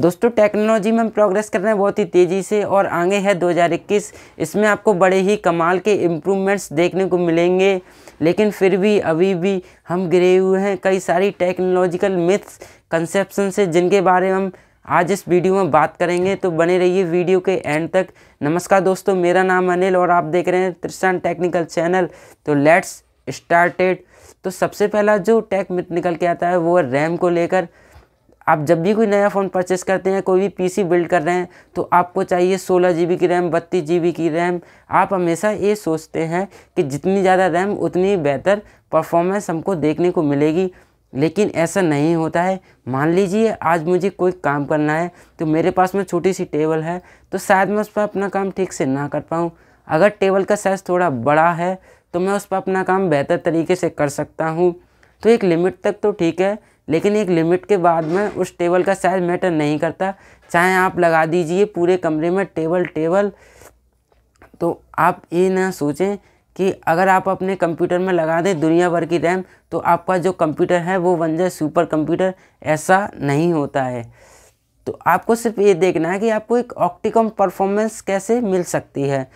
दोस्तों टेक्नोलॉजी में हम प्रोग्रेस कर रहे हैं बहुत ही तेज़ी से और आगे है 2021 इसमें आपको बड़े ही कमाल के इम्प्रूवमेंट्स देखने को मिलेंगे लेकिन फिर भी अभी भी हम गिरे हुए हैं कई सारी टेक्नोलॉजिकल मिथ्स कंसेप्शन से जिनके बारे में हम आज इस वीडियो में बात करेंगे तो बने रहिए वीडियो के एंड तक नमस्कार दोस्तों मेरा नाम अनिल और आप देख रहे हैं त्रिशान टेक्निकल चैनल तो लेट्स स्टार्टेड तो सबसे पहला जो टेक मिथ निकल के आता है वो है रैम को लेकर आप जब भी कोई नया फ़ोन परचेस करते हैं कोई भी पीसी बिल्ड कर रहे हैं तो आपको चाहिए सोलह जी की रैम बत्तीस जी की रैम आप हमेशा ये सोचते हैं कि जितनी ज़्यादा रैम उतनी बेहतर परफॉर्मेंस हमको देखने को मिलेगी लेकिन ऐसा नहीं होता है मान लीजिए आज मुझे कोई काम करना है तो मेरे पास में छोटी सी टेबल है तो शायद मैं उस पर अपना काम ठीक से ना कर पाऊँ अगर टेबल का साइज़ थोड़ा बड़ा है तो मैं उस पर अपना काम बेहतर तरीके से कर सकता हूँ तो एक लिमिट तक तो ठीक है लेकिन एक लिमिट के बाद में उस टेबल का साइज़ मैटर नहीं करता चाहे आप लगा दीजिए पूरे कमरे में टेबल टेबल तो आप ये ना सोचें कि अगर आप अपने कंप्यूटर में लगा दें दुनिया भर की रैम तो आपका जो कंप्यूटर है वो बन जाए सुपर कंप्यूटर ऐसा नहीं होता है तो आपको सिर्फ ये देखना है कि आपको एक ऑक्टिकम परफॉर्मेंस कैसे मिल सकती है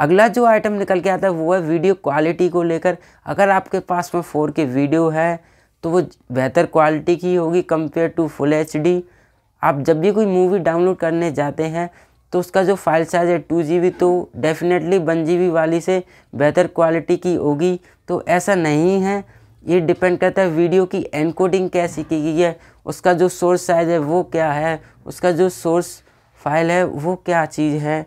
अगला जो आइटम निकल के आता है वो है वीडियो क्वालिटी को लेकर अगर आपके पास में फोर के वीडियो है तो वो बेहतर क्वालिटी की होगी कंपेयर टू फुल एच आप जब भी कोई मूवी डाउनलोड करने जाते हैं तो उसका जो फाइल साइज़ है टू जी तो डेफिनेटली वन जी वाली से बेहतर क्वालिटी की होगी तो ऐसा नहीं है ये डिपेंड करता है वीडियो की एनकोडिंग कैसी की गई है उसका जो सोर्स साइज़ है वो क्या है उसका जो सोर्स फाइल है वो क्या चीज़ है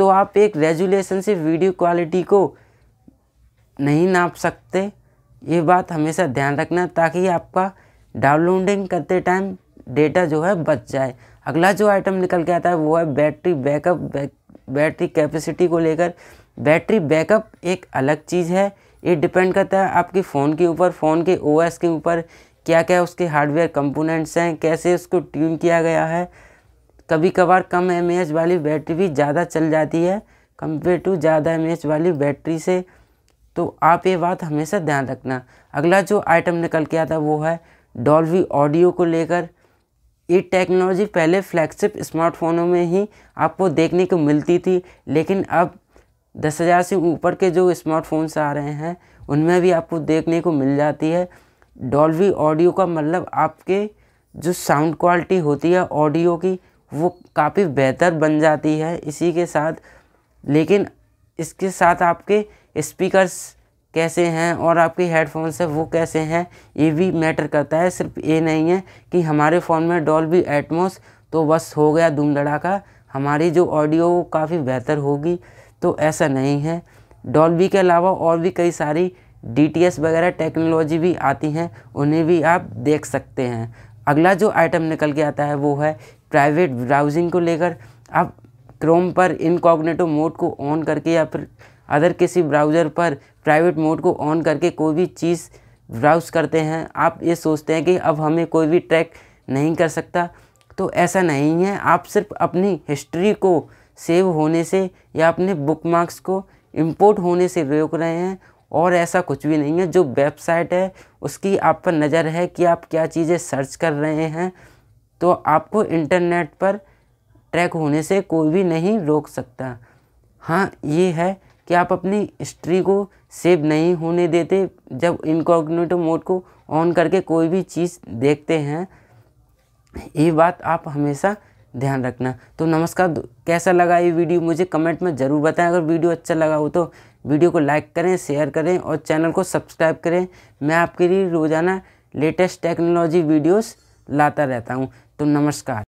तो आप एक रेजुलेशन से वीडियो क्वालिटी को नहीं नाप सकते ये बात हमेशा ध्यान रखना ताकि आपका डाउनलोडिंग करते टाइम डेटा जो है बच जाए अगला जो आइटम निकल के आता है वो है battery backup back, battery capacity को लेकर बैटरी बैकअप एक अलग चीज़ है ये डिपेंड करता है आपके फ़ोन के ऊपर फ़ोन के ओएस के ऊपर क्या क्या उसके हार्डवेयर कंपोनेंट्स हैं कैसे उसको ट्यून किया गया है कभी कभार कम एम वाली बैटरी भी ज़्यादा चल जाती है कंपेयर टू ज़्यादा एम वाली बैटरी से तो आप ये बात हमेशा ध्यान रखना अगला जो आइटम निकल के आता वो है डॉल्वी ऑडियो को लेकर ये टेक्नोलॉजी पहले फ्लैगशिप स्मार्टफोनों में ही आपको देखने को मिलती थी लेकिन अब दस हज़ार से ऊपर के जो स्मार्टफोन्स आ रहे हैं उनमें भी आपको देखने को मिल जाती है डॉल्वी ऑडियो का मतलब आपके जो साउंड क्वालिटी होती है ऑडियो की वो काफ़ी बेहतर बन जाती है इसी के साथ लेकिन इसके साथ आपके स्पीकर्स कैसे हैं और आपके हेडफोन्स हैं वो कैसे हैं ये भी मैटर करता है सिर्फ ये नहीं है कि हमारे फ़ोन में डॉल भी एटमोस तो बस हो गया धूम का हमारी जो ऑडियो काफ़ी बेहतर होगी तो ऐसा नहीं है डॉल के अलावा और भी कई सारी डी वगैरह टेक्नोलॉजी भी आती हैं उन्हें भी आप देख सकते हैं अगला जो आइटम निकल के आता है वो है प्राइवेट ब्राउजिंग को लेकर आप क्रोम पर इनकॉग्नेटो मोड को ऑन करके या फिर अदर किसी ब्राउज़र पर प्राइवेट मोड को ऑन करके कोई भी चीज़ ब्राउज़ करते हैं आप ये सोचते हैं कि अब हमें कोई भी ट्रैक नहीं कर सकता तो ऐसा नहीं है आप सिर्फ अपनी हिस्ट्री को सेव होने से या अपने बुक मार्क्स को इम्पोर्ट होने से रोक रहे हैं और ऐसा कुछ भी नहीं है जो वेबसाइट है उसकी आप पर नज़र है कि आप क्या चीज़ें सर्च कर रहे हैं तो आपको इंटरनेट पर ट्रैक होने से कोई भी नहीं रोक सकता हाँ ये है कि आप अपनी हिस्ट्री को सेव नहीं होने देते जब इनकॉग्निटो मोड को ऑन करके कोई भी चीज़ देखते हैं ये बात आप हमेशा ध्यान रखना तो नमस्कार कैसा लगा ये वीडियो मुझे कमेंट में ज़रूर बताएं अगर वीडियो अच्छा लगा हो तो वीडियो को लाइक करें शेयर करें और चैनल को सब्सक्राइब करें मैं आपके लिए रोज़ाना लेटेस्ट टेक्नोलॉजी वीडियोस लाता रहता हूँ तो नमस्कार